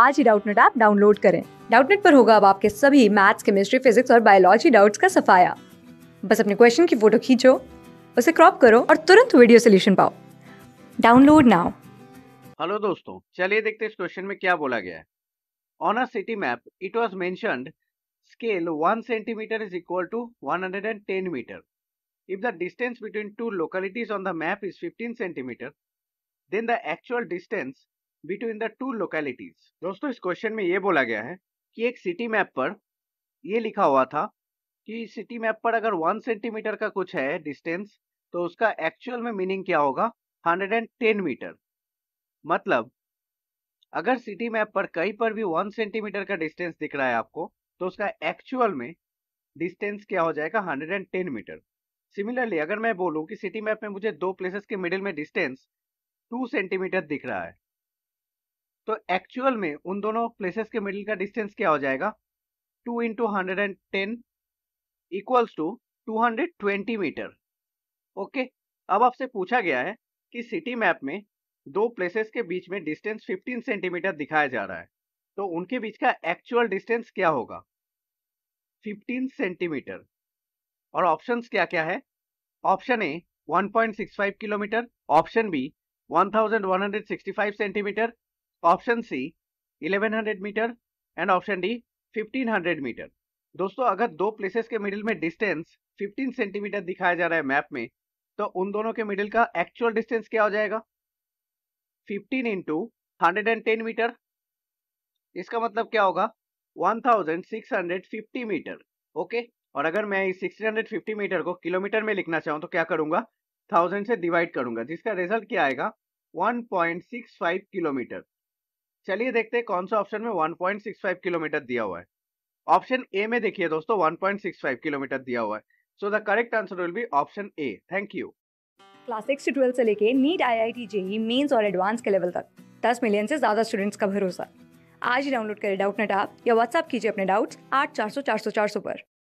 आज ही Doubtnut app download करें डाउटनेट पर होगा अब आपके सभी मैथ्स केमिस्ट्री फिजिक्स और बायोलॉजी डाउट्स का सफाया बस अपने क्वेश्चन की फोटो खींचो उसे क्रॉप करो और तुरंत वीडियो सोल्यूशन पाओ डाउनलोड नाउ हेलो दोस्तों चलिए देखते इस क्वेश्चन में क्या बोला गया है on a city map it was mentioned scale 1 centimeter is equal to 110 metre if the distance between two localities on the map is 15 centimetre then the actual distance between the two localities दोस्तों इस question में ये बोला गया है कि एक city map पर ये लिखा हुआ था कि सिटी मैप पर अगर वन सेंटीमीटर का कुछ है डिस्टेंस तो उसका एक्चुअल में मीनिंग क्या होगा 110 मीटर मतलब अगर सिटी मैप पर कहीं पर भी वन सेंटीमीटर का डिस्टेंस दिख रहा है आपको तो उसका एक्चुअल में डिस्टेंस क्या हो जाएगा 110 मीटर सिमिलरली अगर मैं बोलूँ कि सिटी मैप में मुझे दो प्लेसेस के मिडिल में डिस्टेंस टू सेंटीमीटर दिख रहा है तो एक्चुअल में उन दोनों प्लेसेस के मिडिल का डिस्टेंस क्या हो जाएगा two into hundred and ten equals to two hundred twenty metre okay अब आपसे पूछा गया है कि सिटी मैप में दो प्लेसेस के बीच में डिस्टेंस 15 सेंटीमीटर दिखाया जा रहा है तो उनके बीच का एक्चुअल डिस्टेंस क्या होगा 15 सेंटीमीटर और ऑप्शंस क्या क्या है option A 1.65 kilometre option B 1165 centimetre option C 1100 metre and option D 1500 metre दोस्तों अगर दो प्लेसेस के मिडिल में डिस्टेंस 15 सेंटीमीटर दिखाया जा रहा है मैप में तो उन दोनों के मिडिल का एक्चुअल डिस्टेंस क्या हो जाएगा 15 इंटू हंड्रेड मीटर इसका मतलब क्या होगा 1650 मीटर ओके और अगर मैं इस 650 मीटर को किलोमीटर में लिखना चाहूँ तो क्या करूंगा थाउजेंड से डिवाइड करूंगा जिसका रिजल्ट क्या आएगा 1.65 किलोमीटर चलिए देखते हैं कौन सा ऑप्शन में 1.65 किलोमीटर दिया हुआ है ऑप्शन ए में देखिए दोस्तों 1.65 किलोमीटर दिया हुआ है so the correct answer will be option A thank you class six से ट्वेल्थ से लेके NEET I I T JEE mains और एडवांस के लेवल तक दस मिलियन से ज्यादा स्टूडेंट्स का भरोसा आज ही डाउनलोड करें डाउट नेट आप या व्हाट्सअप कीजिए अपने डाउट्स आठ चार सौ चार सौ चार सौ पर